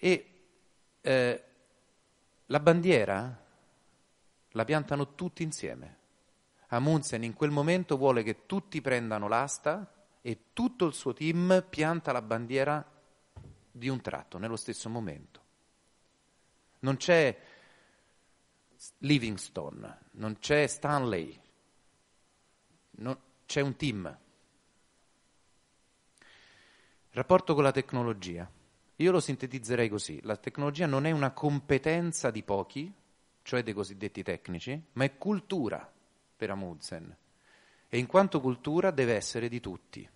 E eh, la bandiera la piantano tutti insieme. Amundsen in quel momento vuole che tutti prendano l'asta e tutto il suo team pianta la bandiera di un tratto, nello stesso momento. Non c'è Livingstone, non c'è Stanley, non, c'è un team. Rapporto con la tecnologia. Io lo sintetizzerei così, la tecnologia non è una competenza di pochi, cioè dei cosiddetti tecnici, ma è cultura per Amundsen e in quanto cultura deve essere di tutti.